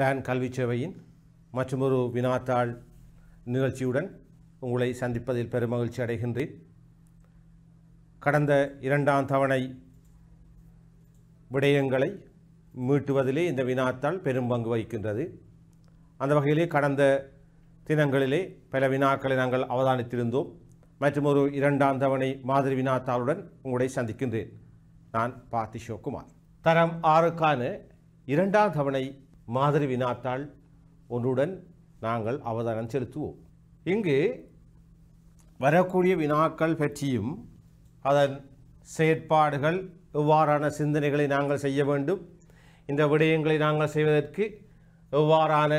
Don சேவையின் மற்றொரு வினாத்தாள் நிகழ்ச்சியுடன் உங்களை சந்திப்பதில் பெருமகிழ்ச்சி அடைகின்றேன் கடந்த இரண்டாம் தவணை விடயங்களை மீட்டுவதிலே இந்த வினாத்தாள் பெரும் பங்கு வகிக்கின்றது அந்த வகையிலே கடந்த தினங்களிலே பல வினாக்களை நாங்கள் அவதானித்திருந்தோம் மற்றும் ஒரு இரண்டாம் தவணை மாதிரி வினாத்தாளுடன் உங்களை சந்திக்கின்றேன் நான் பார்த்திஷோகுமார் தரம் ஆறுக்கான இரண்டாம் தவணை மாதிரி வினாத்தாள் ஒன்றுடன் நாங்கள் அவதானம் செலுத்துவோம் இங்கு வரக்கூடிய வினாக்கள் பற்றியும் அதன் செயற்பாடுகள் எவ்வாறான சிந்தனைகளை நாங்கள் செய்ய வேண்டும் இந்த விடயங்களை நாங்கள் செய்வதற்கு எவ்வாறான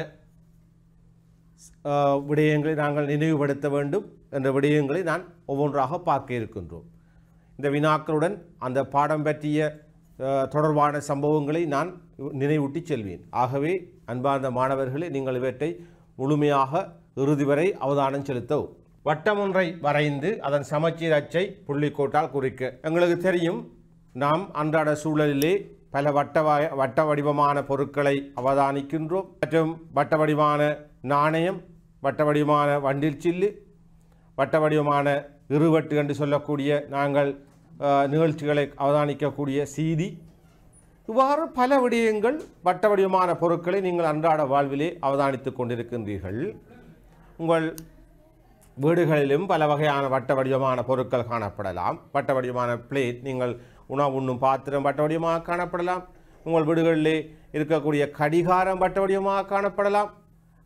விடயங்களை நாங்கள் நினைவுபடுத்த வேண்டும் என்ற விடயங்களை நான் ஒவ்வொன்றாக பார்க்க இருக்கின்றோம் இந்த வினாக்களுடன் அந்த பாடம் பற்றிய தொடர்பான சம்பவங்களை நான் நினைவூட்டி செல்வேன் ஆகவே அன்பார்ந்த மாணவர்களே நீங்கள் இவற்றை முழுமையாக இறுதி வரை அவதானம் செலுத்தவும் வட்டம் ஒன்றை வரைந்து அதன் சமச்சீர் அச்சை புள்ளிக்கோட்டால் குறிக்க எங்களுக்கு தெரியும் நாம் அன்றாட சூழலிலே பல வட்ட வட்ட வடிவமான பொருட்களை அவதானிக்கின்றோம் மற்றும் வட்ட வடிவான நாணயம் வட்ட வடிவமான வண்டில் சில்லு வட்ட வடிவமான இருவட்டு என்று சொல்லக்கூடிய நாங்கள் நிகழ்ச்சிகளை அவதானிக்கக்கூடிய சீதி இவ்வாறு பல விடயங்கள் வட்ட வடிவமான பொருட்களை நீங்கள் அன்றாட வாழ்விலே அவதானித்து கொண்டிருக்கின்றீர்கள் உங்கள் வீடுகளிலும் பல வகையான வட்ட வடிவமான பொருட்கள் காணப்படலாம் வட்ட வடிவமான பிளேட் நீங்கள் உணவு உண்ணும் பாத்திரம் வட்ட வடிவமாக காணப்படலாம் உங்கள் வீடுகளிலே இருக்கக்கூடிய கடிகாரம் வட்ட வடிவமாக காணப்படலாம்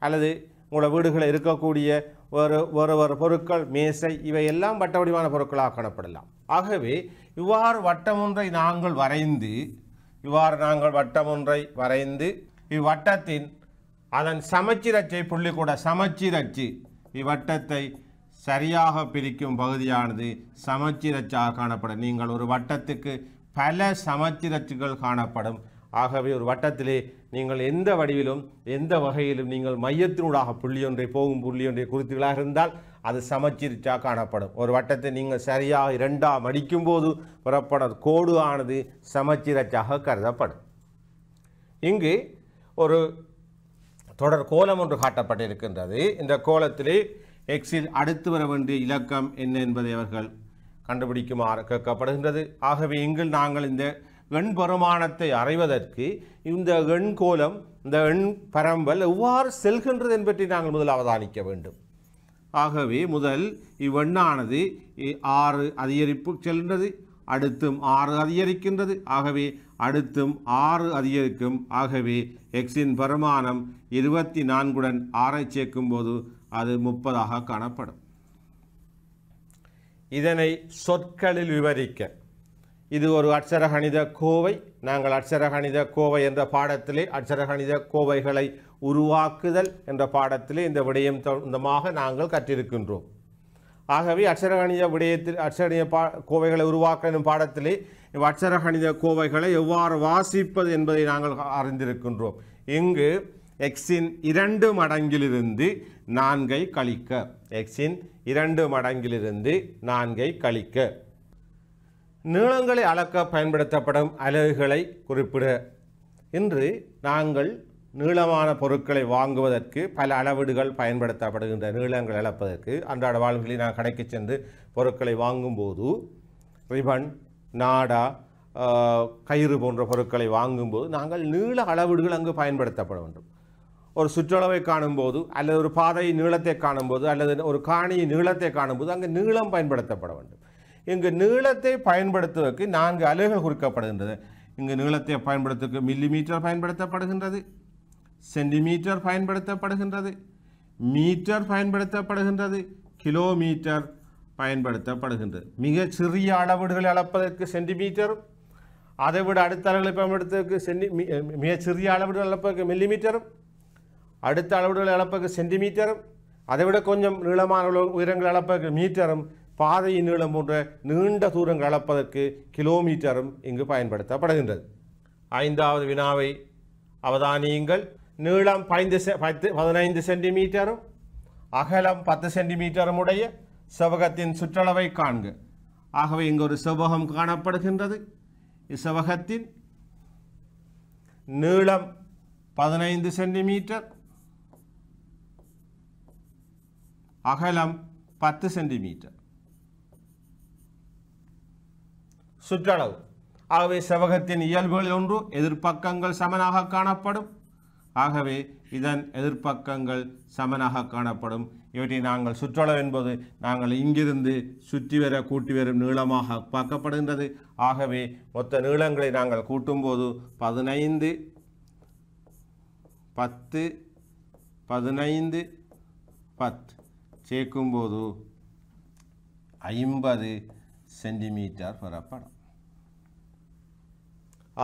அல்லது உங்களோட வீடுகளில் இருக்கக்கூடிய ஒரு ஒரு ஒரு பொருட்கள் மேசை இவை எல்லாம் வட்ட வடிவான பொருட்களாக காணப்படலாம் ஆகவே இவ்வாறு வட்டம் ஒன்றை நாங்கள் வரைந்து இவ்வாறு நாங்கள் வட்டம் ஒன்றை வரைந்து இவ்வட்டத்தின் அதன் சமச்சீரச்சை புள்ளி கூட சமச்சீரச்சு இவ்வட்டத்தை சரியாக பிரிக்கும் பகுதியானது சமச்சீரச்சாக காணப்படும் நீங்கள் ஒரு வட்டத்துக்கு பல சமச்சீரச்சுகள் காணப்படும் ஆகவே ஒரு வட்டத்திலே நீங்கள் எந்த வடிவிலும் எந்த வகையிலும் நீங்கள் மையத்தினூடாக புள்ளியொன்றை போகும் புள்ளியொன்றை குறித்துகளாக இருந்தால் அது சமச்சீர்ச்சா காணப்படும் ஒரு வட்டத்தை நீங்கள் சரியாக மடிக்கும் போது புறப்படும் கோடு ஆனது சமச்சீரச்சாக கருதப்படும் இங்கு ஒரு தொடர் கோலம் ஒன்று காட்டப்பட்டிருக்கின்றது இந்த கோலத்திலே எக்ஸில் அடுத்து வர வேண்டிய இலக்கம் என்ன என்பதை அவர்கள் கண்டுபிடிக்குமாறு கேட்கப்படுகின்றது ஆகவே இங்கு நாங்கள் இந்த வெண்பெருமானத்தை அறைவதற்கு இந்த எண் கோலம் இந்த எண் பரம்பல் எவ்வாறு செல்கின்றது என்பற்றி நாங்கள் முதல் அவதானிக்க வேண்டும் ஆகவே முதல் இவ்வெண்ணானது ஆறு அதிகரிப்பு செல்கின்றது அடுத்தும் ஆறு அதிகரிக்கின்றது ஆகவே அடுத்தும் ஆறு அதிகரிக்கும் ஆகவே எக்ஸின் பரிமாணம் இருபத்தி நான்குடன் ஆறை சேர்க்கும் போது அது முப்பதாக காணப்படும் இதனை சொற்களில் விவரிக்க இது ஒரு அட்சரகணித கோவை நாங்கள் அட்சரகணித கோவை என்ற பாடத்திலே அட்சரகணித கோவைகளை உருவாக்குதல் என்ற பாடத்திலே இந்த விடயம் சொந்தமாக நாங்கள் கற்றிருக்கின்றோம் ஆகவே அக்ஷரகணித விடயத்தில் அக்ஷரணிய பா கோவைகளை உருவாக்க எனும் பாடத்திலே அச்சரகணித கோவைகளை எவ்வாறு வாசிப்பது என்பதை நாங்கள் அறிந்திருக்கின்றோம் இங்கு எக்ஸின் இரண்டு மடங்கிலிருந்து நான்கை கழிக்க எக்ஸின் இரண்டு மடங்கிலிருந்து நான்கை கழிக்க நீளங்களை அளக்க பயன்படுத்தப்படும் அலகுகளை குறிப்பிட இன்று நாங்கள் நீளமான பொருட்களை வாங்குவதற்கு பல அளவீடுகள் பயன்படுத்தப்படுகின்ற நீளங்கள் இழப்பதற்கு அன்றாட வாழ்வுகளில் நான் கடைக்கு சென்று பொருட்களை வாங்கும்போது ரிபன் நாடா கயிறு போன்ற பொருட்களை வாங்கும்போது நாங்கள் நீள அளவீடுகள் அங்கு பயன்படுத்தப்பட வேண்டும் ஒரு சுற்றளவை காணும்போது அல்லது ஒரு பாதை நீளத்தை காணும்போது அல்லது ஒரு காணியின் நீளத்தை காணும்போது அங்கு நீளம் பயன்படுத்தப்பட வேண்டும் இங்கு நீளத்தை பயன்படுத்துவதற்கு நான்கு அலகுகள் குறிக்கப்படுகின்றது இங்கு நீளத்தை பயன்படுத்துவதற்கு மில்லி மீட்டர் பயன்படுத்தப்படுகின்றது சென்டிமீட்டர் பயன்படுத்தப்படுகின்றது மீட்டர் பயன்படுத்தப்படுகின்றது கிலோமீட்டர் பயன்படுத்தப்படுகின்றது மிக சிறிய அளவீடுகளை அளப்பதற்கு சென்டிமீட்டரும் அதை விட அடுத்த அளவுகளை பயன்படுத்துவதற்கு சென்டி மிக சிறிய அளவீடுகள் அளப்பதற்கு மில்லிமீட்டரும் அடுத்த அளவுகளை அளப்பதற்கு சென்டிமீட்டரும் அதை விட கொஞ்சம் நீளமான உயரங்கள் அளப்பதற்கு மீட்டரும் பாதையின் நீளம் போன்ற நீண்ட தூரங்கள் அளப்பதற்கு கிலோமீட்டரும் இங்கு பயன்படுத்தப்படுகின்றது ஐந்தாவது வினாவை அவதானியுங்கள் நீளம் பதிந்து பத்து பதினைந்து சென்டிமீட்டரும் அகலம் பத்து சென்டிமீட்டரும் உடைய செவகத்தின் சுற்றளவை காண்க ஆகவே இங்கு ஒரு செவகம் காணப்படுகின்றது இச்செவகத்தின் நீளம் பதினைந்து சென்டிமீட்டர் அகலம் பத்து சென்டிமீட்டர் சுற்றளவு ஆகவே செவகத்தின் இயல்புகளில் ஒன்று எதிர்ப்பக்கங்கள் சமனாக காணப்படும் ஆகவே இதன் எதிர்ப்பக்கங்கள் சமனாக காணப்படும் இவற்றை நாங்கள் சுற்றளவு என்பது நாங்கள் இங்கிருந்து சுற்றி வர கூட்டி வரும் நீளமாக பார்க்கப்படுகின்றது ஆகவே மொத்த நீளங்களை நாங்கள் கூட்டும்போது பதினைந்து பத்து பதினைந்து பத்து சேர்க்கும்போது ஐம்பது சென்டிமீட்டர் பெறப்படும்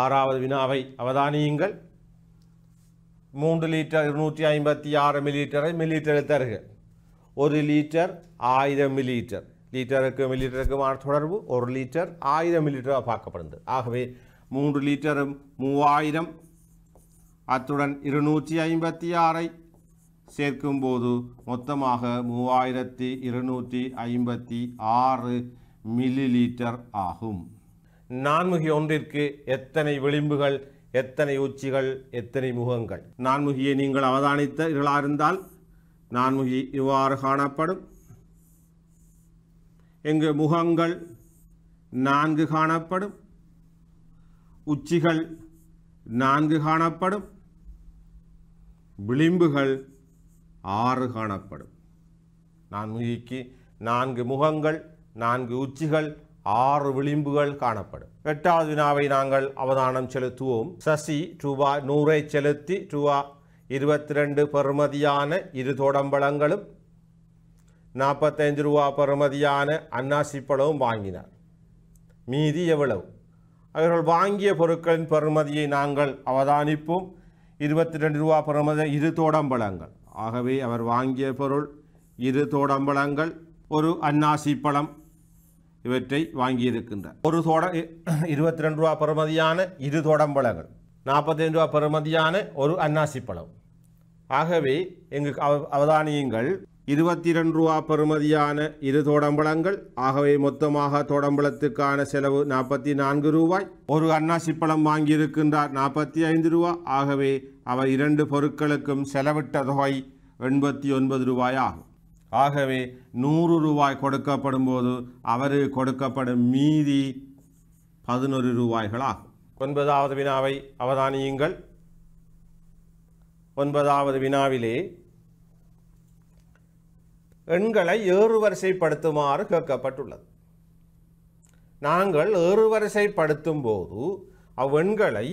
ஆறாவது வினாவை அவதானியுங்கள் மூன்று லிட்டர் இருநூற்றி ஐம்பத்தி ஆறு மில்லிலிட்டரை மில்லிலிட்டரில் தருக ஒரு லிட்டர் ஆயிரம் மில்லிலிட்டர் லிட்டருக்கு மில்லிலிட்டருக்குமான தொடர்பு ஒரு லிட்டர் ஆயிரம் மில்லிலிட்டராக பார்க்கப்படுது ஆகவே மூன்று லிட்டரும் மூவாயிரம் அத்துடன் இருநூற்றி ஐம்பத்தி ஆறை சேர்க்கும்போது மொத்தமாக மூவாயிரத்தி இருநூற்றி ஐம்பத்தி ஆறு மில்லி லிட்டர் ஆகும் நான்முகி ஒன்றிற்கு எத்தனை விளிம்புகள் எத்தனை உச்சிகள் எத்தனை முகங்கள் நான்முகியை நீங்கள் அவதானித்தீர்களா இருந்தால் நான்முகி இவ்வாறு காணப்படும் இங்கு முகங்கள் நான்கு காணப்படும் உச்சிகள் நான்கு காணப்படும் விளிம்புகள் ஆறு காணப்படும் நான்முகிக்கு நான்கு முகங்கள் நான்கு உச்சிகள் ஆறு விளிம்புகள் காணப்படும் எட்டாவது வினாவை நாங்கள் அவதானம் செலுத்துவோம் சசி ரூபா நூறை செலுத்தி ரூபா இருபத்தி ரெண்டு பெறுமதியான இரு தோடம்பழங்களும் நாற்பத்தைந்து ரூபா பெறுமதியான பழமும் வாங்கினார் மீதி எவ்வளவு அவர்கள் வாங்கிய பொருட்களின் பெறுமதியை நாங்கள் அவதானிப்போம் இருபத்தி ரெண்டு ரூபா பெறுமதி இரு தோடம்பழங்கள் ஆகவே அவர் வாங்கிய பொருள் இரு தோடம்பழங்கள் ஒரு அன்னாசி பழம் இவற்றை வாங்கியிருக்கின்றார் ஒரு தோட இருபத்தி ரெண்டு ரூபா பெறுமதியான இரு தோடம்பழங்கள் நாற்பத்தைந்து ரூபா பெறுமதியான ஒரு அன்னாசி பழம் ஆகவே எங்கள் அவதானியங்கள் இருபத்தி ரெண்டு ரூபா பெறுமதியான இரு தோடம்பழங்கள் ஆகவே மொத்தமாக தோடம்பழத்துக்கான செலவு நாற்பத்தி நான்கு ரூபாய் ஒரு அன்னாசி பழம் வாங்கியிருக்கின்றார் நாற்பத்தி ஐந்து ரூபா ஆகவே அவர் இரண்டு பொருட்களுக்கும் செலவிட்ட தொகை எண்பத்தி ஒன்பது ரூபாய் ஆகும் ஆகவே நூறு ரூபாய் கொடுக்கப்படும் போது அவருக்கு கொடுக்கப்படும் மீதி பதினொரு ரூபாய்களாகும் ஒன்பதாவது வினாவை அவதானியுங்கள் ஒன்பதாவது வினாவிலே எண்களை ஏறுவரிசைப்படுத்துமாறு கேட்கப்பட்டுள்ளது நாங்கள் ஏறுவரிசைப்படுத்தும் போது அவ்வெண்களை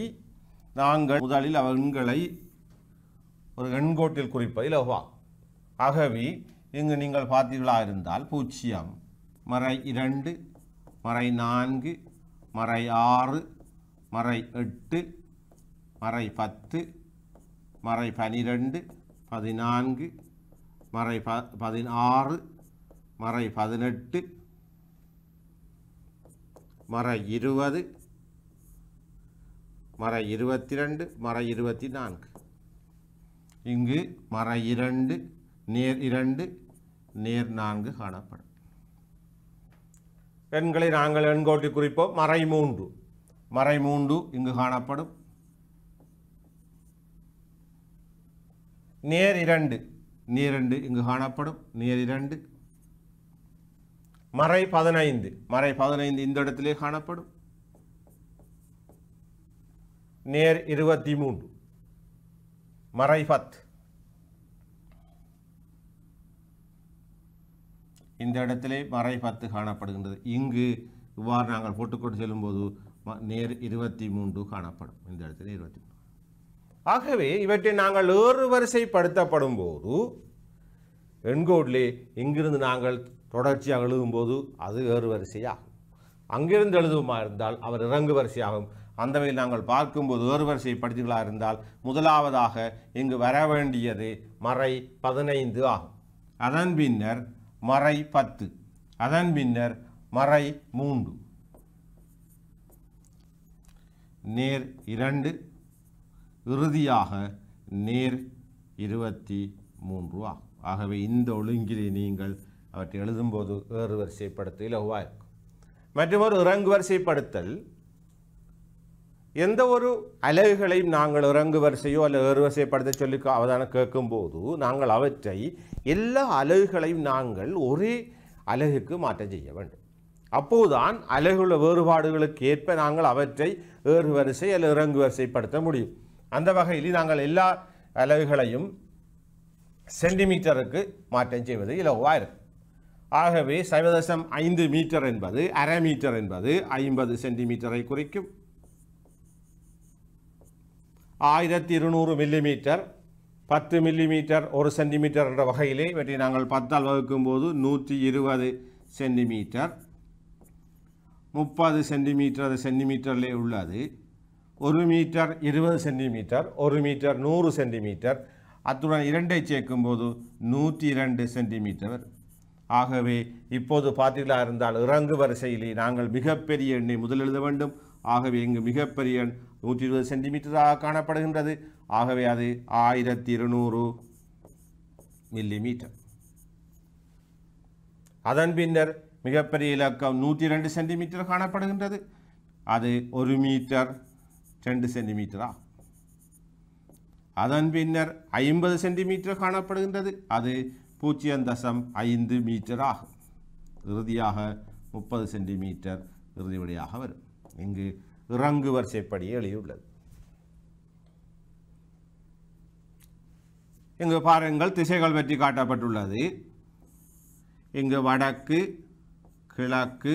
நாங்கள் முதலில் அவ் ஒரு எண்கோட்டில் குறிப்பதில் ஆகவே இங்கு நீங்கள் பார்த்தீர்களா இருந்தால் பூஜ்ஜியம் மறை இரண்டு மறை நான்கு மறை ஆறு மறை எட்டு மறை பத்து மறை பனிரெண்டு பதினான்கு மறை ப பதினாறு மறை பதினெட்டு மறை இருபது மறை இருபத்தி ரெண்டு மறை இருபத்தி நான்கு இங்கு மறை இரண்டு நேர் இரண்டு நேர் நான்கு காணப்படும் பெண்களை நாங்கள் எண்கோட்டி குறிப்போம் மறை மூன்று மறை மூன்று இங்கு காணப்படும் நேர் இரண்டு நீரண்டு இங்கு காணப்படும் நேர் இரண்டு மறை பதினைந்து மறை பதினைந்து இந்த இடத்திலே காணப்படும் நேர் இருபத்தி மூன்று மறை பத்து இந்த இடத்திலே மறை பத்து காணப்படுகின்றது இங்கு இவ்வாறு நாங்கள் போட்டுக்கொண்டு செல்லும்போது நேர் இருபத்தி மூன்று காணப்படும் இந்த இடத்துல இருபத்தி ஆகவே இவற்றை நாங்கள் ஏறு வரிசைப்படுத்தப்படும் போது எண்கோட்லே இங்கிருந்து நாங்கள் தொடர்ச்சியாக எழுதும்போது அது ஏறு வரிசையாகும் அங்கிருந்து எழுதுமா இருந்தால் அவர் இறங்கு வரிசையாகும் அந்த வகையில் நாங்கள் பார்க்கும்போது ஏறு வரிசை படித்துகளாக இருந்தால் முதலாவதாக இங்கு வர வேண்டியது மறை பதினைந்து ஆகும் அதன் பின்னர் மறை பத்து அதன் பின்னர் மறை மூன்று நேர் இரண்டு இறுதியாக நேர் இருபத்தி மூன்று ஆகும் ஆகவே இந்த ஒழுங்கிலே நீங்கள் அவற்றை எழுதும்போது ஏறு வரிசைப்படுத்த இலகுவாக இருக்கும் மற்றும் ஒரு இறங்கு வரிசைப்படுத்தல் எந்த ஒரு அலகுகளையும் நாங்கள் இறங்கு வரிசையோ வேறு ஏறுவரிசைப்படுத்த சொல்லி அவதான கேட்கும்போது நாங்கள் அவற்றை எல்லா அலகுகளையும் நாங்கள் ஒரே அலகுக்கு மாற்றம் செய்ய வேண்டும் அப்போதுதான் அலகுள்ள வேறுபாடுகளுக்கு ஏற்ப நாங்கள் அவற்றை வேறு வரிசை அல்லது இறங்கு வரிசைப்படுத்த முடியும் அந்த வகையில் நாங்கள் எல்லா அலகுகளையும் சென்டிமீட்டருக்கு மாற்றம் செய்வது இலகுவாக இருக்கும் ஆகவே சைவதசம் ஐந்து மீட்டர் என்பது அரை மீட்டர் என்பது ஐம்பது சென்டிமீட்டரை குறிக்கும் ஆயிரத்தி இருநூறு மில்லிமீட்டர் பத்து மில்லிமீட்டர் ஒரு சென்டிமீட்டர் என்ற வகையிலே இவற்றை நாங்கள் பத்தால் வகுக்கும் போது நூற்றி இருபது சென்டிமீட்டர் முப்பது சென்டிமீட்டர் அது சென்டிமீட்டர்லே உள்ளது ஒரு மீட்டர் இருபது சென்டிமீட்டர் ஒரு மீட்டர் நூறு சென்டிமீட்டர் அத்துடன் இரண்டை சேர்க்கும் போது நூற்றி இரண்டு சென்டிமீட்டர் ஆகவே இப்போது பார்த்தீர்களா இருந்தால் இறங்கு வரிசையிலே நாங்கள் மிகப்பெரிய எண்ணை முதலெழுத வேண்டும் ஆகவே இங்கு மிகப்பெரிய நூற்றி இருபது சென்டிமீட்டராக காணப்படுகின்றது ஆகவே அது ஆயிரத்தி இருநூறு மில்லிமீட்டர் அதன் பின்னர் மிகப்பெரிய இலக்கம் நூற்றி ரெண்டு சென்டிமீட்டர் காணப்படுகின்றது அது ஒரு மீட்டர் ரெண்டு சென்டிமீட்டரா அதன் பின்னர் ஐம்பது சென்டிமீட்டர் காணப்படுகின்றது அது பூஜ்ஜியம் தசம் ஐந்து மீட்டர் ஆகும் இறுதியாக முப்பது சென்டிமீட்டர் வழியாக வரும் இங்கு ரங்கு வரிசைப்படி எழுதியுள்ளது இங்கு பாருங்கள் திசைகள் பற்றி காட்டப்பட்டுள்ளது இங்கு வடக்கு கிழக்கு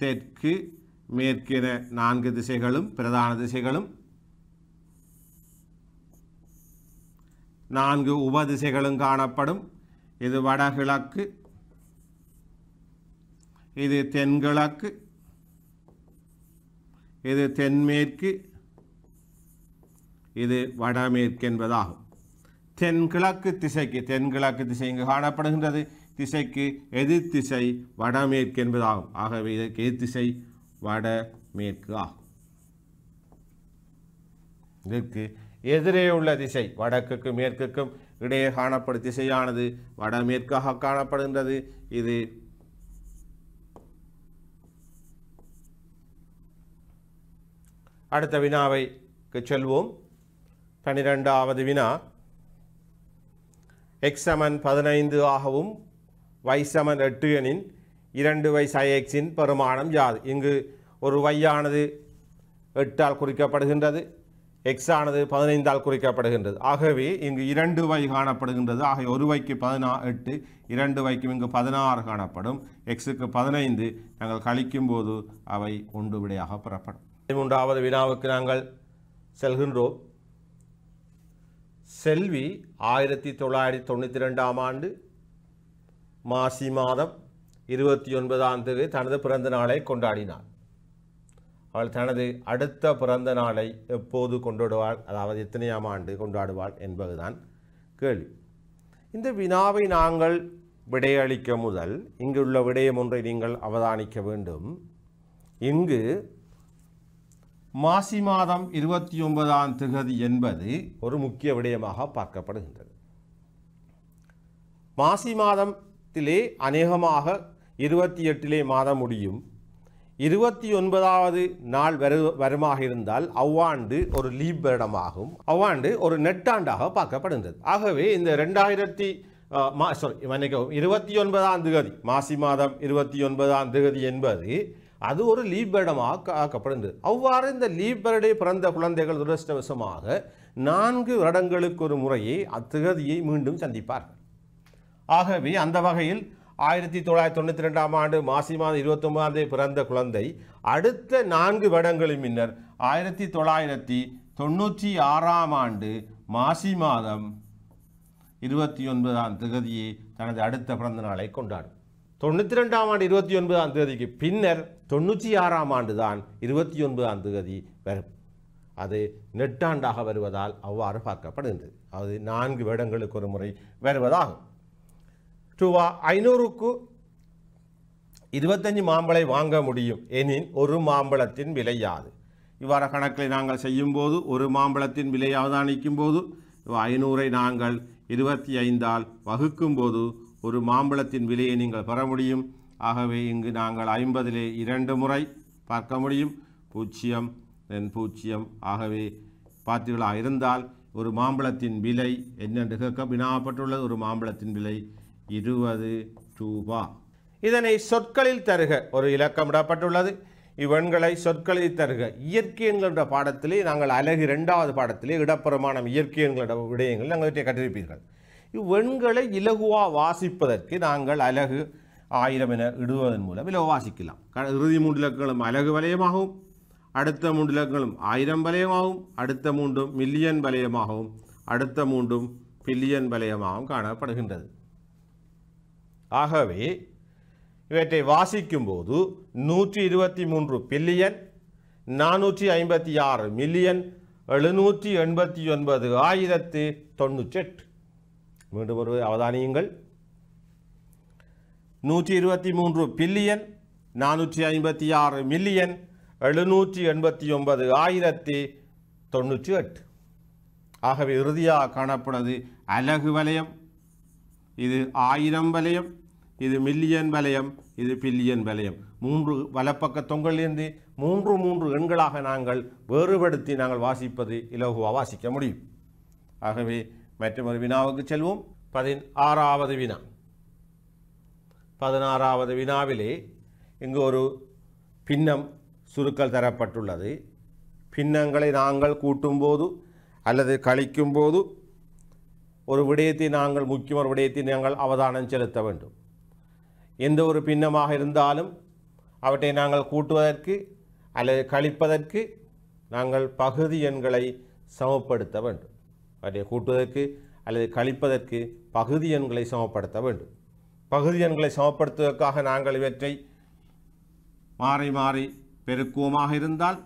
தெற்கு மேற்கு என நான்கு திசைகளும் பிரதான திசைகளும் நான்கு உப திசைகளும் காணப்படும் இது வடகிழக்கு இது தென்கிழக்கு இது தென்மேற்கு இது வடமேற்கு என்பதாகும் தென்கிழக்கு திசைக்கு தென்கிழக்கு திசை இங்கு காணப்படுகின்றது திசைக்கு எதிர் திசை வடமேற்கு என்பதாகும் ஆகவே இதற்கு எதிர் திசை வடமேற்கு ஆகும் இதற்கு எதிரே உள்ள திசை வடக்குக்கும் மேற்குக்கும் இடையே காணப்படும் திசையானது வடமேற்காக காணப்படுகின்றது இது அடுத்த வினாவைக்கு செல்வோம் பனிரெண்டாவது வினா எக்ஸ் பதினைந்து ஆகவும் வைசமன் எட்டு எனின் இரண்டு வைஸ் ஐஎக்ஸின் எக்ஸின் பெருமானம் யாது இங்கு ஒரு வையானது எட்டால் குறிக்கப்படுகின்றது எக்ஸ் ஆனது பதினைந்தால் குறிக்கப்படுகின்றது ஆகவே இங்கு இரண்டு வை காணப்படுகின்றது ஆகிய ஒரு வைக்கு பதினா எட்டு இரண்டு வைக்கும் இங்கு பதினாறு காணப்படும் எக்ஸுக்கு பதினைந்து நாங்கள் கழிக்கும் போது அவை ஒன்று விடையாக பெறப்படும் மூன்றாவது வினாவுக்கு நாங்கள் செல்கின்றோம் செல்வி ஆயிரத்தி தொள்ளாயிரத்தி தொண்ணூற்றி ரெண்டாம் ஆண்டு மாசி மாதம் இருபத்தி ஒன்பதாம் தேதி தனது பிறந்த நாளை கொண்டாடினார் அவள் தனது அடுத்த பிறந்த நாளை எப்போது கொண்டாடுவாள் அதாவது எத்தனையாம் ஆண்டு கொண்டாடுவாள் என்பதுதான் கேள்வி இந்த வினாவை நாங்கள் விடையளிக்க முதல் இங்குள்ள விடயம் ஒன்றை நீங்கள் அவதானிக்க வேண்டும் இங்கு மாசி மாதம் இருபத்தி ஒன்பதாம் திகதி என்பது ஒரு முக்கிய விடயமாக பார்க்கப்படுகின்றது மாசி மாதத்திலே அநேகமாக இருபத்தி எட்டிலே மாதம் முடியும் இருபத்தி ஒன்பதாவது நாள் வரு வருமாக இருந்தால் அவ்வாண்டு ஒரு லீப் வருடமாகும் அவ்வாண்டு ஒரு நெட்டாண்டாக பார்க்கப்படுகின்றது ஆகவே இந்த ரெண்டாயிரத்தி மா சாரி மன்னிக்கவும் இருபத்தி ஒன்பதாம் திகதி மாசி மாதம் இருபத்தி ஒன்பதாம் திகதி என்பது அது ஒரு லீபேடமாக ஆக்கப்படுகிறது அவ்வாறு இந்த லீபேடை பிறந்த குழந்தைகள் துரதிருஷ்டவசமாக நான்கு வருடங்களுக்கு ஒரு முறையே அத்திகதியை மீண்டும் சந்திப்பார் ஆகவே அந்த வகையில் ஆயிரத்தி தொள்ளாயிரத்தி தொண்ணூற்றி ரெண்டாம் ஆண்டு மாசி மாதம் இருபத்தொம்பதாம் தேதி பிறந்த குழந்தை அடுத்த நான்கு வருடங்களின் பின்னர் ஆயிரத்தி தொள்ளாயிரத்தி தொண்ணூற்றி ஆறாம் ஆண்டு மாசி மாதம் இருபத்தி ஒன்பதாம் திகதியை தனது அடுத்த பிறந்த நாளை கொண்டாடும் தொண்ணூற்றி ரெண்டாம் ஆண்டு இருபத்தி ஒன்பதாம் தேதிக்கு பின்னர் தொண்ணூற்றி ஆறாம் ஆண்டு தான் இருபத்தி ஒன்பதாம் தேதி வரும் அது நெட்டாண்டாக வருவதால் அவ்வாறு பார்க்கப்படுகின்றது அது நான்கு வருடங்களுக்கு ஒரு முறை வருவதாகும் ரூபா ஐநூறுக்கு இருபத்தஞ்சி மாம்பழை வாங்க முடியும் எனின் ஒரு மாம்பழத்தின் விலையாது இவ்வாறு கணக்கில் நாங்கள் செய்யும் போது ஒரு மாம்பழத்தின் விலை அவதானிக்கும் போது ஐநூறை நாங்கள் இருபத்தி ஐந்தால் வகுக்கும்போது ஒரு மாம்பழத்தின் விலையை நீங்கள் பெற முடியும் ஆகவே இங்கு நாங்கள் ஐம்பதிலே இரண்டு முறை பார்க்க முடியும் பூஜ்ஜியம் தென் பூஜ்ஜியம் ஆகவே பார்த்தீர்களா இருந்தால் ஒரு மாம்பழத்தின் விலை என்னென்று கேட்க வினாப்பட்டுள்ளது ஒரு மாம்பழத்தின் விலை இருபது ரூபா இதனை சொற்களில் தருக ஒரு இலக்கம் இடப்பட்டுள்ளது இவ்வெண்களை சொற்களில் தருக இயற்கை எண்களோட பாடத்திலே நாங்கள் அழகு இரண்டாவது பாடத்திலே இடப்பிரமாணம் இயற்கை எண்களோட விடயங்கள் நாங்கள் கற்றிருப்பீர்கள் இவ்வெண்களை இலகுவாக வாசிப்பதற்கு நாங்கள் அலகு ஆயிரம் என இடுவதன் மூலம் இலகு வாசிக்கலாம் இறுதி மூன்று இலக்கங்களும் அலகு வலயமாகவும் அடுத்த மூன்று இலக்கங்களும் ஆயிரம் வலயமாகவும் அடுத்த மூன்றும் மில்லியன் வலயமாகவும் அடுத்த மூன்றும் பில்லியன் வலயமாகவும் காணப்படுகின்றது ஆகவே இவற்றை வாசிக்கும்போது நூற்றி இருபத்தி மூன்று பில்லியன் நானூற்றி ஐம்பத்தி ஆறு மில்லியன் எழுநூற்றி எண்பத்தி ஒன்பது ஆயிரத்து தொண்ணூற்றி எட்டு மீண்டும் ஒரு அவதானியுங்கள் நூற்றி இருபத்தி மூன்று பில்லியன் நானூற்றி ஐம்பத்தி ஆறு மில்லியன் எழுநூற்றி எண்பத்தி ஒன்பது ஆயிரத்தி தொண்ணூற்றி எட்டு ஆகவே இறுதியாக காணப்படுவது அலகு வலயம் இது ஆயிரம் வலயம் இது மில்லியன் வலயம் இது பில்லியன் வலயம் மூன்று வலப்பக்க தொங்கலிருந்து மூன்று மூன்று எண்களாக நாங்கள் வேறுபடுத்தி நாங்கள் வாசிப்பது இலகுவாக வாசிக்க முடியும் ஆகவே மற்றும் ஒரு வினாவுக்கு செல்வோம் பதினாறாவது வினா பதினாறாவது வினாவிலே இங்கு ஒரு பின்னம் சுருக்கல் தரப்பட்டுள்ளது பின்னங்களை நாங்கள் கூட்டும்போது அல்லது கழிக்கும்போது ஒரு விடயத்தை நாங்கள் முக்கியம் ஒரு விடயத்தை நாங்கள் அவதானம் செலுத்த வேண்டும் எந்த ஒரு பின்னமாக இருந்தாலும் அவற்றை நாங்கள் கூட்டுவதற்கு அல்லது கழிப்பதற்கு நாங்கள் பகுதி எண்களை சமப்படுத்த வேண்டும் அவற்றை கூட்டுவதற்கு அல்லது கழிப்பதற்கு பகுதி எண்களை சமப்படுத்த வேண்டும் பகுதி எண்களை சமப்படுத்துவதற்காக நாங்கள் இவற்றை மாறி மாறி பெருக்குவமாக இருந்தால்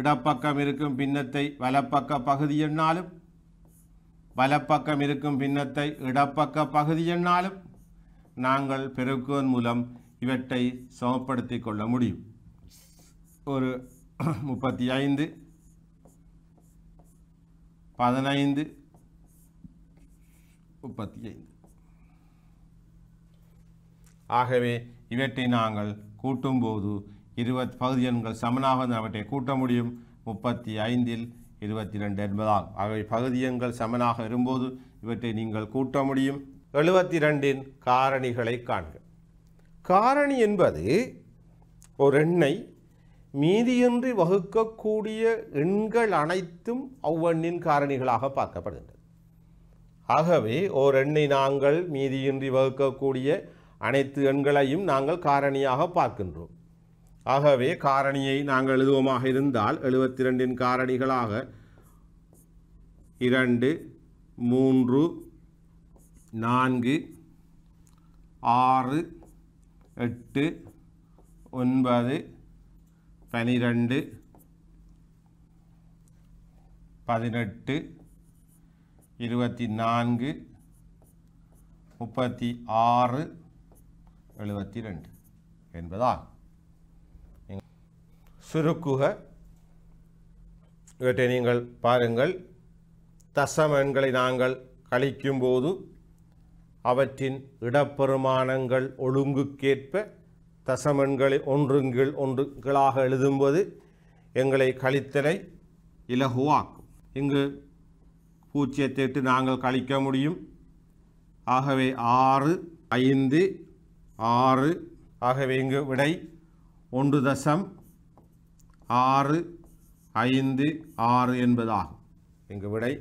இடப்பக்கம் இருக்கும் பின்னத்தை வலப்பக்க பகுதி எண்ணாலும் வலப்பக்கம் இருக்கும் பின்னத்தை இடப்பக்க பகுதி எண்ணாலும் நாங்கள் பெருக்குவதன் மூலம் இவற்றை சமப்படுத்திக் கொள்ள முடியும் ஒரு முப்பத்தி ஐந்து பதினைந்து முப்பத்தி ஐந்து ஆகவே இவற்றை நாங்கள் கூட்டும்போது இருபத் பகுதி எண்கள் சமனாக வந்து அவற்றை கூட்ட முடியும் முப்பத்தி ஐந்தில் இருபத்தி ரெண்டு என்பதால் ஆகவே பகுதி எண்கள் சமனாக வரும்போது இவற்றை நீங்கள் கூட்ட முடியும் எழுபத்தி ரெண்டின் காரணிகளை காண்க காரணி என்பது ஒரு எண்ணை மீதியின்றி வகுக்கக்கூடிய எண்கள் அனைத்தும் அவ்வெண்ணின் காரணிகளாக பார்க்கப்படுகின்றது ஆகவே ஓர் எண்ணை நாங்கள் மீதியின்றி வகுக்கக்கூடிய அனைத்து எண்களையும் நாங்கள் காரணியாக பார்க்கின்றோம் ஆகவே காரணியை நாங்கள் எழுதுவோமாக இருந்தால் எழுபத்தி ரெண்டின் காரணிகளாக இரண்டு மூன்று நான்கு ஆறு எட்டு ஒன்பது பனிரெண்டு பதினெட்டு இருபத்தி நான்கு முப்பத்தி ஆறு எழுபத்தி ரெண்டு என்பதா சுருக்குக இவற்றை நீங்கள் பாருங்கள் தசம எண்களை நாங்கள் கழிக்கும்போது அவற்றின் இடப்பெருமானங்கள் ஒழுங்குக்கேற்ப தசமெண்களை ஒன்றுங்கள் ஒன்றுகளாக எழுதும்போது எங்களை கழித்தலை இலகுவாக்கும் இங்கு பூஜ்ஜியத்தை எட்டு நாங்கள் கழிக்க முடியும் ஆகவே ஆறு ஐந்து ஆறு ஆகவே இங்கு விடை ஒன்று தசம் ஆறு ஐந்து ஆறு என்பதாகும் இங்கு விடை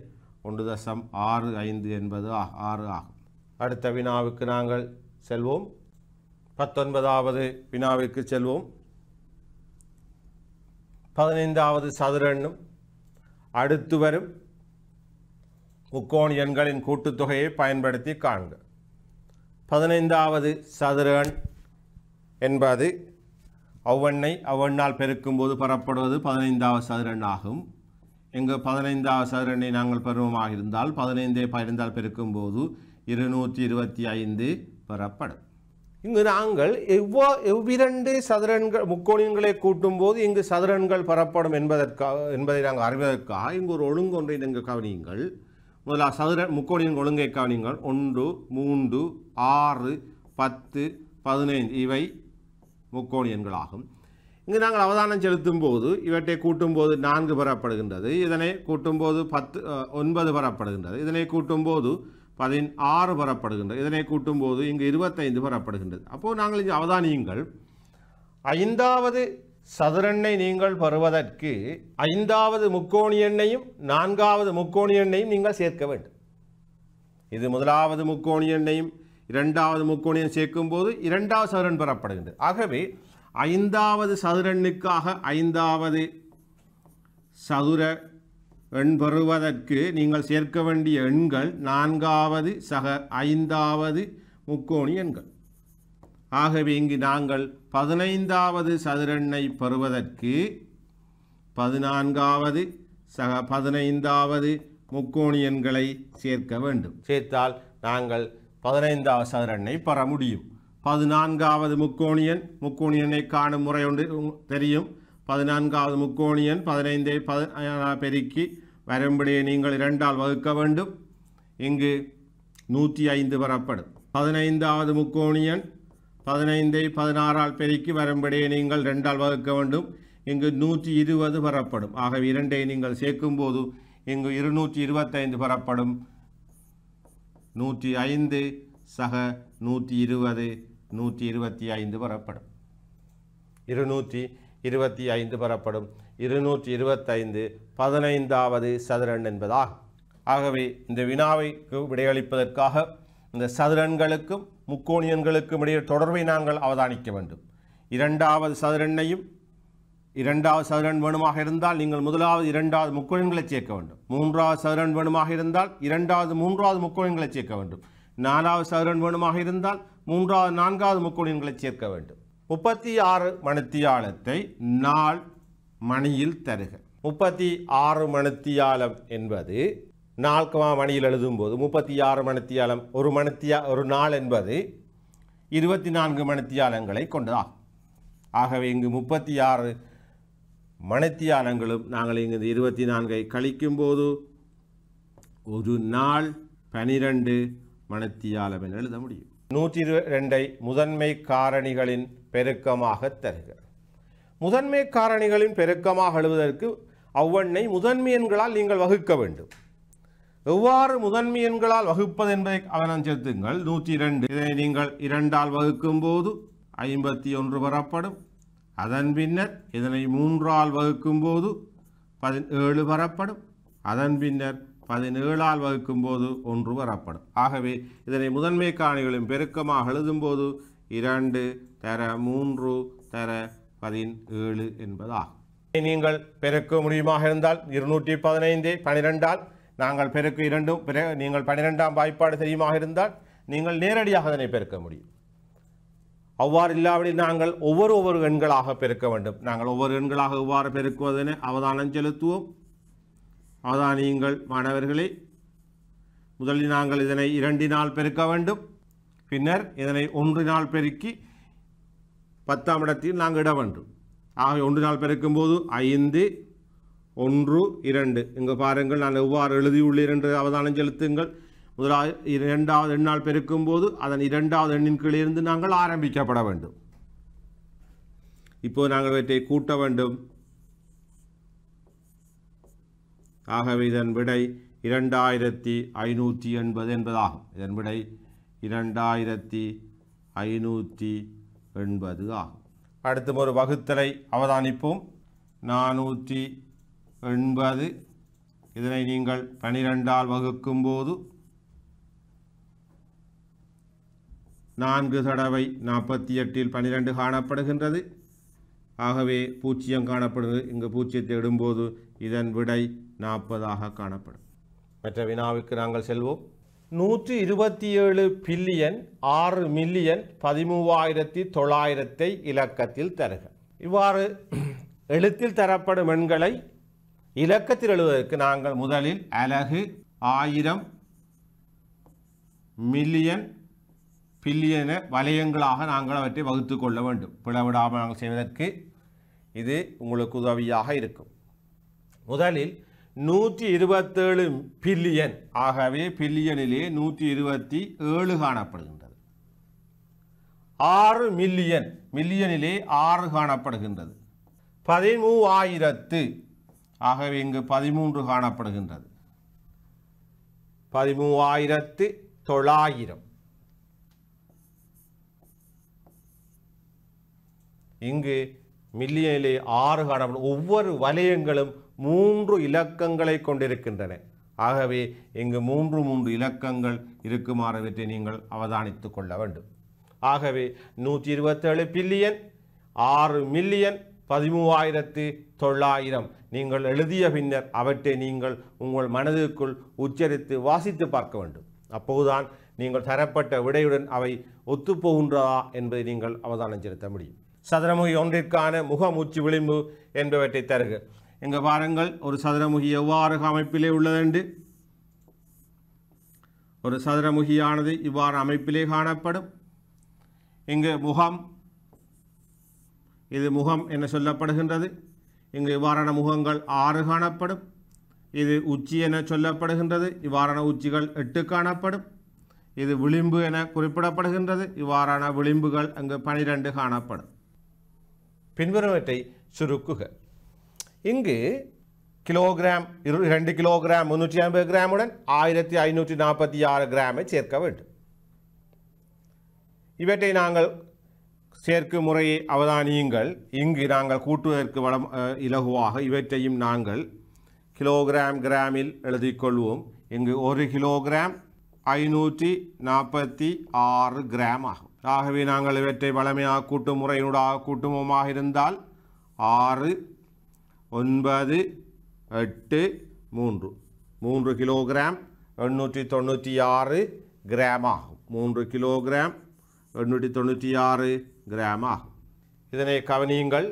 ஒன்று தசம் ஆறு ஐந்து என்பது ஆறு ஆகும் அடுத்த வினாவுக்கு நாங்கள் செல்வோம் பத்தொன்பதாவது வினாவிற்கு செல்வோம் பதினைந்தாவது சதுரெண்ணும் அடுத்து வரும் முக்கோண எண்களின் கூட்டுத்தொகையை பயன்படுத்தி காண்க பதினைந்தாவது சதுர என்பது அவ்வெண்ணை அவ்வெண்ணால் பெருக்கும்போது பெறப்படுவது பதினைந்தாவது சதுரன் ஆகும் இங்கு பதினைந்தாவது சதுரனை நாங்கள் பருவமாக இருந்தால் பதினைந்தே பதினைந்தால் பெருக்கும்போது இருநூற்றி இருபத்தி ஐந்து பெறப்படும் இங்கு நாங்கள் எவ்வா எவ்விரண்டு சதுரன்கள் முக்கோணங்களை கூட்டும்போது இங்கு சதுரன்கள் பெறப்படும் என்பதற்காக என்பதை நாங்கள் அறிவதற்காக இங்கு ஒரு ஒழுங்கு ஒன்றை நீங்கள் கவனியுங்கள் முதலாக சதுர முக்கோணின் ஒழுங்கை கவனியுங்கள் ஒன்று மூன்று ஆறு பத்து பதினைந்து இவை முக்கோணியன்களாகும் இங்கு நாங்கள் அவதானம் செலுத்தும் போது இவற்றை கூட்டும்போது நான்கு பெறப்படுகின்றது இதனை கூட்டும்போது பத்து ஒன்பது பெறப்படுகின்றது இதனை கூட்டும்போது பதினாறு வரப்படுகின்றது இதனை கூட்டும்போது இங்கு இருபத்தைந்து வரப்படுகின்றது அப்போது நாங்கள் இங்கே அவதானியுங்கள் ஐந்தாவது சதுரெண்ணை நீங்கள் பெறுவதற்கு ஐந்தாவது முக்கோணி எண்ணையும் நான்காவது முக்கோணி எண்ணையும் நீங்கள் சேர்க்க வேண்டும் இது முதலாவது முக்கோணி எண்ணையும் இரண்டாவது முக்கோணியம் சேர்க்கும்போது இரண்டாவது சதுரன் பெறப்படுகின்றது ஆகவே ஐந்தாவது சதுரனுக்காக ஐந்தாவது சதுர எண் பெறுவதற்கு நீங்கள் சேர்க்க வேண்டிய எண்கள் நான்காவது சக ஐந்தாவது முக்கோணி எண்கள் ஆகவே இங்கு நாங்கள் பதினைந்தாவது சதுரெண்ணை பெறுவதற்கு பதினான்காவது சக பதினைந்தாவது முக்கோணி எண்களை சேர்க்க வேண்டும் சேர்த்தால் நாங்கள் பதினைந்தாவது சதுரெண்ணை பெற முடியும் பதினான்காவது முக்கோணியன் முக்கோணியனை காணும் முறை ஒன்று தெரியும் பதினான்காவது முக்கோணியன் பதினைந்தை பதினா பெருக்கி வரும்படியே நீங்கள் இரண்டால் வகுக்க வேண்டும் இங்கு நூற்றி ஐந்து வரப்படும் பதினைந்தாவது முக்கோணியன் பதினைந்தை பதினாறால் பெருக்கி வரும்படியே நீங்கள் ரெண்டால் வகுக்க வேண்டும் இங்கு நூற்றி இருபது வரப்படும் ஆகவே இரண்டை நீங்கள் போது இங்கு இருநூற்றி இருபத்தைந்து வரப்படும் நூற்றி ஐந்து சக நூற்றி இருபது நூற்றி இருபத்தி ஐந்து வரப்படும் இருநூற்றி இருபத்தி ஐந்து வரப்படும் இருநூற்றி இருபத்தைந்து பதினைந்தாவது சதுரன் என்பதாகும் ஆகவே இந்த வினாவைக்கு விடையளிப்பதற்காக இந்த சதுரன்களுக்கும் முக்கோணியன்களுக்கும் இடையே தொடர்பை நாங்கள் அவதானிக்க வேண்டும் இரண்டாவது சதுரண்ணையும் இரண்டாவது சதுரன் வேணுமாக இருந்தால் நீங்கள் முதலாவது இரண்டாவது முக்கோணங்களை சேர்க்க வேண்டும் மூன்றாவது சதுரன் வேணுமாக இருந்தால் இரண்டாவது மூன்றாவது முக்கோணங்களை சேர்க்க வேண்டும் நாலாவது சதுரன் வேணுமாக இருந்தால் மூன்றாவது நான்காவது முக்கோணங்களை சேர்க்க வேண்டும் முப்பத்தி ஆறு மணித்தியாலத்தை நாள் மணியில் தருக முப்பத்தி ஆறு மணித்தியாலம் என்பது நால்கமா மணியில் எழுதும் போது முப்பத்தி ஆறு மணித்தியாலம் ஒரு மணித்தியா ஒரு நாள் என்பது இருபத்தி நான்கு மணித்தியாலங்களை கொண்டதாகும் ஆகவே இங்கு முப்பத்தி ஆறு மணித்தியாலங்களும் நாங்கள் இங்கு இருபத்தி நான்கை கழிக்கும்போது ஒரு நாள் பனிரெண்டு மணித்தியாலம் என எழுத முடியும் நூற்றி இரு ரெண்டை முதன்மை காரணிகளின் பெருக்கமாக தருகிறது முதன்மை காரணிகளின் பெருக்கமாக எழுவதற்கு அவ்வெண்ணை முதன்மையன்களால் நீங்கள் வகுக்க வேண்டும் எவ்வாறு முதன்மையன்களால் வகுப்பது என்பதை அவனம் செலுத்துங்கள் நூற்றி இரண்டு இதை நீங்கள் இரண்டால் வகுக்கும் போது ஐம்பத்தி ஒன்று பெறப்படும் அதன் பின்னர் இதனை மூன்றால் வகுக்கும் போது பதினேழு பெறப்படும் அதன் பின்னர் பதினேழால் வகுக்கும் போது ஒன்று வரப்படும் ஆகவே இதனை முதன்மை காணிகளின் பெருக்கமாக எழுதும்போது இரண்டு தர மூன்று தர பதினேழு என்பதாகும் நீங்கள் பெருக்கு முடியுமாக இருந்தால் இருநூற்றி பதினைந்து பனிரெண்டால் நாங்கள் பெருக்கு இரண்டும் நீங்கள் பனிரெண்டாம் வாய்ப்பாடு செய்யுமாக இருந்தால் நீங்கள் நேரடியாக அதனை பெருக்க முடியும் அவ்வாறு இல்லாவிடில் நாங்கள் ஒவ்வொரு ஒவ்வொரு எண்களாக பெருக்க வேண்டும் நாங்கள் ஒவ்வொரு எண்களாக எவ்வாறு பெருக்குவதென அவதானம் செலுத்துவோம் அதான் நீங்கள் மாணவர்களே முதலில் நாங்கள் இதனை இரண்டினால் பெருக்க வேண்டும் பின்னர் இதனை ஒன்றினால் பெருக்கி பத்தாம் இடத்தையும் நாங்கள் இட வேண்டும் ஆக ஒன்று நாள் போது ஐந்து ஒன்று இரண்டு இங்கே பாருங்கள் நான் எவ்வாறு எழுதியுள்ளேன் என்று அவதானம் செலுத்துங்கள் முதலாவது இரண்டாவது எண்ணால் போது அதன் இரண்டாவது எண்ணின் கீழிருந்து நாங்கள் ஆரம்பிக்கப்பட வேண்டும் இப்போது நாங்கள் இவற்றை கூட்ட வேண்டும் ஆகவே இதன் விடை இரண்டாயிரத்தி ஐநூற்றி எண்பது என்பதாகும் இதன் விடை இரண்டாயிரத்தி ஐநூற்றி எண்பது ஆகும் அடுத்து ஒரு வகுத்தலை அவதானிப்போம் நானூற்றி எண்பது இதனை நீங்கள் பனிரெண்டால் வகுக்கும்போது நான்கு தடவை நாற்பத்தி எட்டில் பனிரெண்டு காணப்படுகின்றது ஆகவே பூச்சியம் காணப்படுகிறது இங்கு பூச்சியத்தை இடும்போது இதன் விடை நாற்பதாக காணப்படும் மற்ற வினாவுக்கு நாங்கள் செல்வோம் நூற்றி இருபத்தி ஏழு பில்லியன் ஆறு மில்லியன் பதிமூவாயிரத்தி தொள்ளாயிரத்தை இலக்கத்தில் தருக இவ்வாறு எழுத்தில் தரப்படும் எண்களை இலக்கத்தில் எழுவதற்கு நாங்கள் முதலில் அலகு ஆயிரம் மில்லியன் பில்லியன வலயங்களாக நாங்கள் அவற்றை வகுத்து கொள்ள வேண்டும் பிளவிடாமல் நாங்கள் செய்வதற்கு இது உங்களுக்கு உதவியாக இருக்கும் முதலில் நூற்றி இருபத்தேழு பில்லியன் ஆகவே பில்லியனிலே நூற்றி இருபத்தி ஏழு காணப்படுகின்றது ஆறு மில்லியன் மில்லியனிலே ஆறு காணப்படுகின்றது பதிமூவாயிரத்து ஆகவே இங்கு பதிமூன்று காணப்படுகின்றது பதிமூவாயிரத்து தொள்ளாயிரம் இங்கு மில்லியனிலே ஆறு காணப்படும் ஒவ்வொரு வலயங்களும் மூன்று இலக்கங்களை கொண்டிருக்கின்றன ஆகவே இங்கு மூன்று மூன்று இலக்கங்கள் இருக்குமாறவற்றை நீங்கள் அவதானித்து கொள்ள வேண்டும் ஆகவே நூற்றி இருபத்தேழு பில்லியன் ஆறு மில்லியன் பதிமூவாயிரத்து தொள்ளாயிரம் நீங்கள் எழுதிய பின்னர் அவற்றை நீங்கள் உங்கள் மனதிற்குள் உச்சரித்து வாசித்து பார்க்க வேண்டும் அப்போதுதான் நீங்கள் தரப்பட்ட விடையுடன் அவை ஒத்துப்போகின்றதா என்பதை நீங்கள் அவதானம் செலுத்த முடியும் சதுரமுகி ஒன்றிற்கான முகமூச்சு விளிம்பு என்பவற்றை தருக எங்க பாருங்கள் ஒரு சதுரமுகி எவ்வாறு அமைப்பிலே உள்ளதென்று ஒரு சதுரமுகியானது இவ்வாறு அமைப்பிலே காணப்படும் இங்கு முகம் இது முகம் என சொல்லப்படுகின்றது இங்கு இவ்வாறான முகங்கள் ஆறு காணப்படும் இது உச்சி என சொல்லப்படுகின்றது இவ்வாறான உச்சிகள் எட்டு காணப்படும் இது விளிம்பு என குறிப்பிடப்படுகின்றது இவ்வாறான விளிம்புகள் அங்கு பனிரெண்டு காணப்படும் பின்வருவற்றை சுருக்குகள் இங்கு கிலோகிராம் இரு ரெண்டு கிலோகிராம் முன்னூற்றி ஐம்பது கிராமுடன் ஆயிரத்தி ஐநூற்றி நாற்பத்தி ஆறு கிராமை சேர்க்க வேண்டும் இவற்றை நாங்கள் சேர்க்கும் முறையை அவதானியுங்கள் இங்கு நாங்கள் கூட்டுவதற்கு வளம் இலகுவாக இவற்றையும் நாங்கள் கிலோகிராம் கிராமில் எழுதிக்கொள்வோம் இங்கு ஒரு கிலோகிராம் ஐநூற்றி நாற்பத்தி ஆறு கிராம் ஆகும் ஆகவே நாங்கள் இவற்றை வளமையாக கூட்டும் முறையினூடாக கூட்டுமோமாக இருந்தால் ஆறு ஒன்பது எட்டு மூன்று மூன்று கிலோகிராம் எண்ணூற்றி தொண்ணூற்றி ஆறு கிராம் ஆகும் மூன்று கிலோகிராம் எண்ணூற்றி தொண்ணூற்றி ஆறு கிராம் ஆகும் இதனை கவனியுங்கள்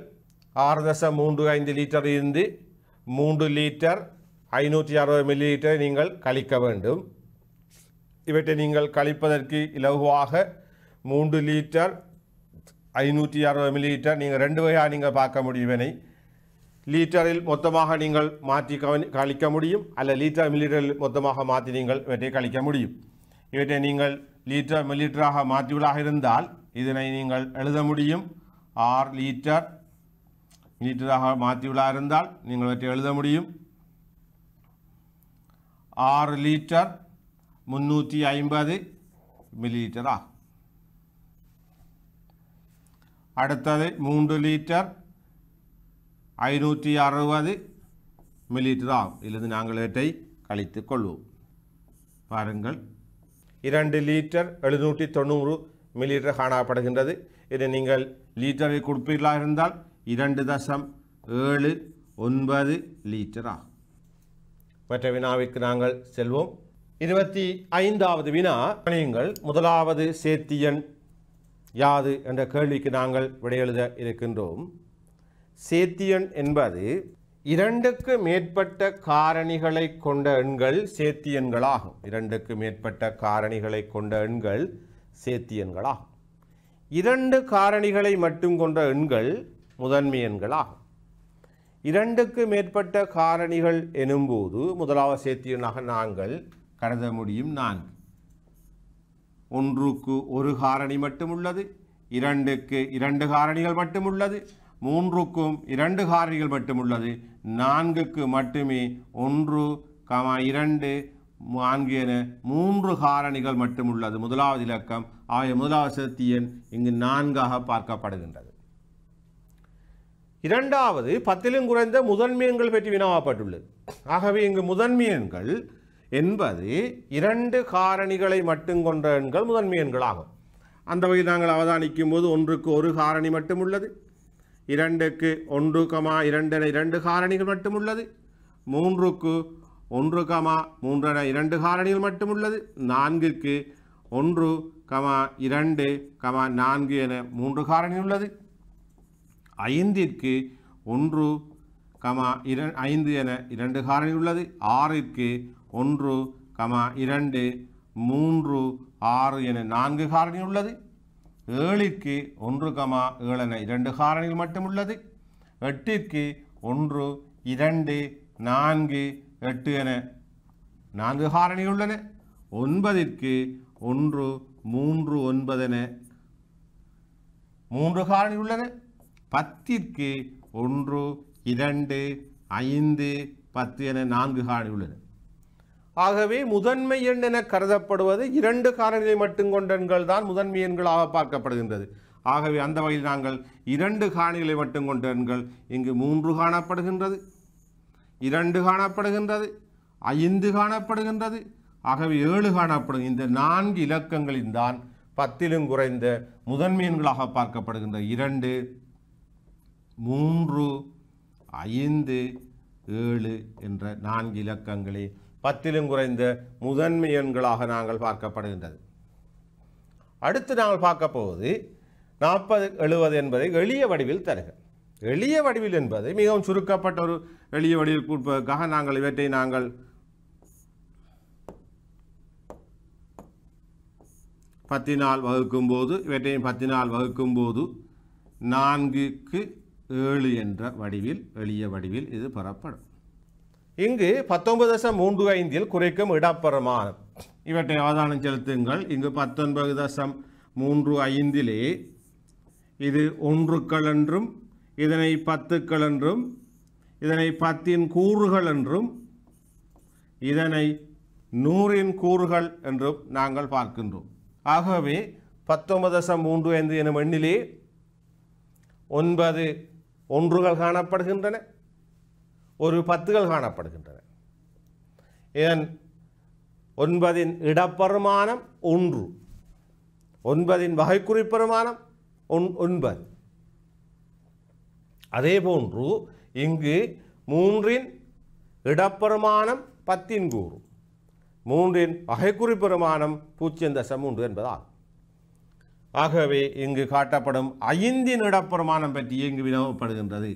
ஆறு தசம் மூன்று ஐந்து லிட்டர் இருந்து மூன்று லிட்டர் ஐநூற்றி அறுபது மில்லி லிட்டரை நீங்கள் கழிக்க வேண்டும் இவற்றை நீங்கள் கழிப்பதற்கு இலகுவாக மூன்று லிட்டர் ஐநூற்றி அறுபது மில்லி லிட்டர் நீங்கள் ரெண்டு வகையாக நீங்கள் பார்க்க முடியும் இதனை லீட்டரில் மொத்தமாக நீங்கள் மாற்றி கவனி கழிக்க முடியும் அல்ல லீட்டர் மில்லிட்டரில் மொத்தமாக மாற்றி நீங்கள் இவற்றை கழிக்க முடியும் இவற்றை நீங்கள் லீட்டர் மில்லிட்டராக மாற்றியுள்ளாக இருந்தால் இதனை நீங்கள் எழுத முடியும் ஆர் லீட்டர் மில்லிட்டராக மாற்றியுள்ளாக இருந்தால் நீங்கள் இவற்றை எழுத முடியும் ஆறு லீட்டர் முந்நூற்றி ஐம்பது மில்லிலிட்டர் ஆகும் அடுத்தது மூன்று லீட்டர் ஐநூற்றி அறுபது மில்லிலிட்டர் ஆகும் நாங்கள் இவற்றை கழித்து கொள்வோம் பாருங்கள் இரண்டு லீட்டர் எழுநூற்றி தொண்ணூறு மில்லிலிட்டர் காணப்படுகின்றது இதை நீங்கள் லீட்டரை கொடுப்பீர்களா இருந்தால் இரண்டு தசம் ஏழு ஒன்பது லீட்டர் ஆகும் மற்ற வினாவிற்கு நாங்கள் செல்வோம் இருபத்தி ஐந்தாவது வினா நீங்கள் முதலாவது சேத்தியன் யாது என்ற கேள்விக்கு நாங்கள் விடையெழுத இருக்கின்றோம் சேத்தியன் என்பது இரண்டுக்கு மேற்பட்ட காரணிகளை கொண்ட எண்கள் சேத்தியன்களாகும் இரண்டுக்கு மேற்பட்ட காரணிகளை கொண்ட எண்கள் சேத்தியன்களாகும் இரண்டு காரணிகளை மட்டும் கொண்ட எண்கள் முதன்மை எண்களாகும் இரண்டுக்கு மேற்பட்ட காரணிகள் எனும்போது முதலாவது சேத்தியனாக நாங்கள் கருத முடியும் நான்கு ஒன்றுக்கு ஒரு காரணி மட்டும் உள்ளது இரண்டுக்கு இரண்டு காரணிகள் மட்டும் உள்ளது மூன்றுக்கும் இரண்டு காரணிகள் மட்டும் உள்ளது நான்குக்கு மட்டுமே ஒன்று கமா இரண்டு நான்கு என மூன்று காரணிகள் மட்டும் உள்ளது முதலாவது இலக்கம் ஆகிய முதலாவது சத்தியன் இங்கு நான்காக பார்க்கப்படுகின்றது இரண்டாவது பத்திலும் குறைந்த முதன்மையன்கள் பற்றி வினாவப்பட்டுள்ளது ஆகவே இங்கு முதன்மையன்கள் என்பது இரண்டு காரணிகளை மட்டும் கொண்ட எண்கள் ஆகும் அந்த வகையில் நாங்கள் அவதானிக்கும் போது ஒன்றுக்கு ஒரு காரணி மட்டும் உள்ளது இரண்டுக்கு ஒன்று கமா இரண்டென இரண்டு காரணிகள் மட்டும் உள்ளது மூன்றுக்கு ஒன்று கமா மூன்றென இரண்டு காரணிகள் மட்டும் உள்ளது நான்குக்கு ஒன்று கமா இரண்டு கமா நான்கு என மூன்று காரணி உள்ளது ஐந்திற்கு ஒன்று கமா இர ஐந்து என இரண்டு காரணி உள்ளது ஆறிற்கு ஒன்று கமா இரண்டு மூன்று ஆறு என நான்கு காரணி உள்ளது ஏழிற்கு ஒன்று கமா ஏழென இரண்டு காரணிகள் மட்டும் உள்ளது எட்டிற்கு ஒன்று இரண்டு நான்கு எட்டு என நான்கு காரணிகள் உள்ளன ஒன்பதிற்கு ஒன்று மூன்று ஒன்பதென மூன்று காரணிகள் உள்ளன பத்திற்கு ஒன்று இரண்டு ஐந்து பத்து என நான்கு காரணிகள் உள்ளன ஆகவே முதன்மை எண் என கருதப்படுவது இரண்டு காரணிகளை மட்டும் கொண்ட எண்கள் தான் முதன்மை எண்களாக பார்க்கப்படுகின்றது ஆகவே அந்த வகையில் நாங்கள் இரண்டு காணிகளை மட்டும் கொண்ட எண்கள் இங்கு மூன்று காணப்படுகின்றது இரண்டு காணப்படுகின்றது ஐந்து காணப்படுகின்றது ஆகவே ஏழு காணப்படும் இந்த நான்கு இலக்கங்களின் தான் பத்திலும் குறைந்த முதன்மை எண்களாக பார்க்கப்படுகின்ற இரண்டு மூன்று ஐந்து ஏழு என்ற நான்கு இலக்கங்களே பத்திலும் குறைந்த முதன்மை எண்களாக நாங்கள் பார்க்கப்படுகின்றது அடுத்து நாங்கள் பார்க்க போவது நாற்பது எழுபது என்பதை எளிய வடிவில் தருக எளிய வடிவில் என்பது மிகவும் சுருக்கப்பட்ட ஒரு எளிய வடிவில் கொடுப்பதற்காக நாங்கள் இவற்றை நாங்கள் பத்தினால் வகுக்கும்போது இவற்றையும் பத்தினால் வகுக்கும்போது நான்குக்கு ஏழு என்ற வடிவில் எளிய வடிவில் இது பெறப்படும் இங்கு பத்தொன்பது தசம் மூன்று ஐந்தில் குறைக்கும் இடப்பெறமான இவற்றை அவதானம் செலுத்துங்கள் இங்கு பத்தொன்பது தசம் மூன்று ஐந்திலே இது ஒன்றுக்கள் என்றும் இதனை பத்துக்கள் என்றும் இதனை பத்தின் கூறுகள் என்றும் இதனை நூறின் கூறுகள் என்றும் நாங்கள் பார்க்கின்றோம் ஆகவே பத்தொன்பது தசம் மூன்று ஐந்து எனும் எண்ணிலே ஒன்பது ஒன்றுகள் காணப்படுகின்றன ஒரு பத்துகள் காணப்படுகின்றன இதன் ஒன்பதின் இடப்பெருமானம் ஒன்று ஒன்பதின் வகைக்குறிப்பெருமானம் ஒன் ஒன்பது அதே போன்று இங்கு மூன்றின் இடப்பெருமானம் பத்தின் கூறு மூன்றின் வகைக்குறிப்பெருமானம் பெருமானம் பூஜ்ஜியம் தசம் என்பதால் ஆகவே இங்கு காட்டப்படும் ஐந்தின் இடப்பெருமானம் பற்றி இங்கு வினவப்படுகின்றது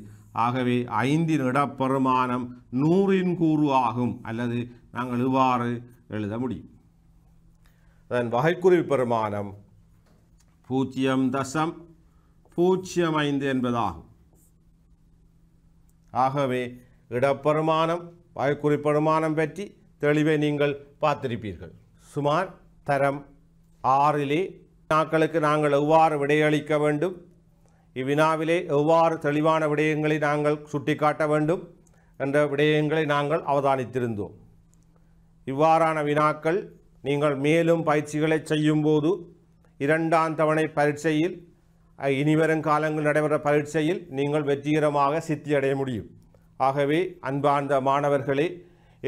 ஆகவே ஐந்தின் இடப்பெருமானம் நூறின் கூறு ஆகும் அல்லது நாங்கள் இவ்வாறு எழுத முடியும் அதன் வகைக்குருவி பெருமானம் பூஜ்ஜியம் தசம் பூஜ்ஜியம் ஐந்து என்பதாகும் ஆகவே இடப்பெருமானம் வகைக்குறி பெருமானம் பற்றி தெளிவை நீங்கள் பார்த்திருப்பீர்கள் சுமார் தரம் ஆறிலே நாட்களுக்கு நாங்கள் எவ்வாறு விடையளிக்க வேண்டும் இவ்வினாவிலே எவ்வாறு தெளிவான விடயங்களை நாங்கள் சுட்டிக்காட்ட வேண்டும் என்ற விடயங்களை நாங்கள் அவதானித்திருந்தோம் இவ்வாறான வினாக்கள் நீங்கள் மேலும் பயிற்சிகளை செய்யும்போது இரண்டாம் தவணை பரீட்சையில் இனிவரும் காலங்கள் நடைபெற பரீட்சையில் நீங்கள் வெற்றிகரமாக சித்தியடைய முடியும் ஆகவே அன்பார்ந்த மாணவர்களே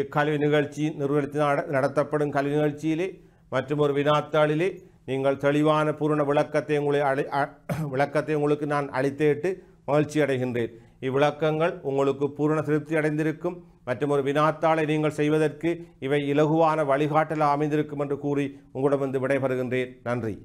இக்கல்வி நிகழ்ச்சி நிறுவனத்தினால் நடத்தப்படும் கல்வி நிகழ்ச்சியிலே மற்றும் ஒரு வினாத்தாளிலே நீங்கள் தெளிவான பூரண விளக்கத்தை உங்களை அழி விளக்கத்தை உங்களுக்கு நான் அளித்தேட்டு மகிழ்ச்சி அடைகின்றேன் இவ்விளக்கங்கள் உங்களுக்கு பூரண திருப்தி அடைந்திருக்கும் மற்றும் ஒரு வினாத்தாளை நீங்கள் செய்வதற்கு இவை இலகுவான வழிகாட்டல் அமைந்திருக்கும் என்று கூறி உங்களிடம் வந்து விடைபெறுகின்றேன் நன்றி